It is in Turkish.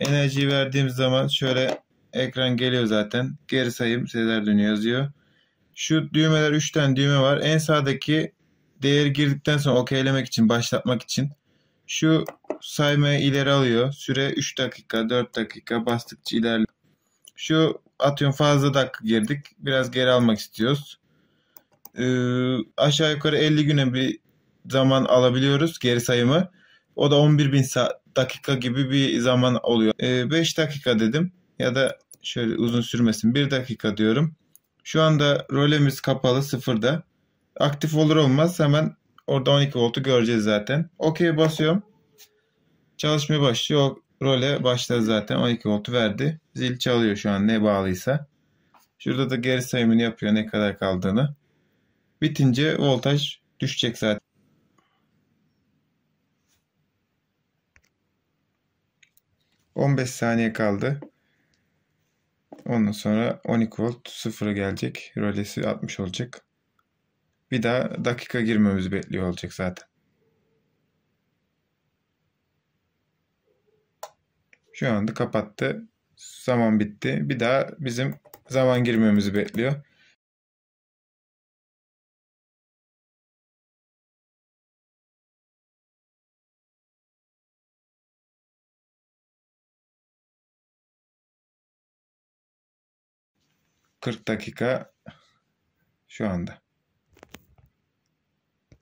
Enerjiyi verdiğimiz zaman şöyle ekran geliyor zaten. Geri sayım sesler dönüyor yazıyor. Şu düğmeler 3 tane düğme var. En sağdaki değer girdikten sonra okeylemek için, başlatmak için. Şu saymaya ileri alıyor. Süre 3 dakika, 4 dakika bastıkça ilerliyor. Şu atıyorum fazla dakika girdik. Biraz geri almak istiyoruz. Ee, aşağı yukarı 50 güne bir zaman alabiliyoruz geri sayımı. O da 11 bin dakika gibi bir zaman oluyor. E, ee, dakika dedim ya da şöyle uzun sürmesin 1 dakika diyorum. Şu anda rolemiz kapalı sıfırda. Aktif olur olmaz hemen orada 12 voltu göreceğiz zaten. Okey basıyorum. Çalışmaya başlıyor. Role başladı zaten 12 voltu verdi. Zil çalıyor şu an ne bağlıysa. Şurada da geri sayımını yapıyor ne kadar kaldığını. Bitince voltaj düşecek zaten. 15 saniye kaldı. Ondan sonra 12 volt 0'a gelecek. Rölesi 60 olacak. Bir daha dakika girmemizi bekliyor olacak zaten. Şu anda kapattı. Zaman bitti. Bir daha bizim zaman girmemizi bekliyor. 40 dakika şu anda.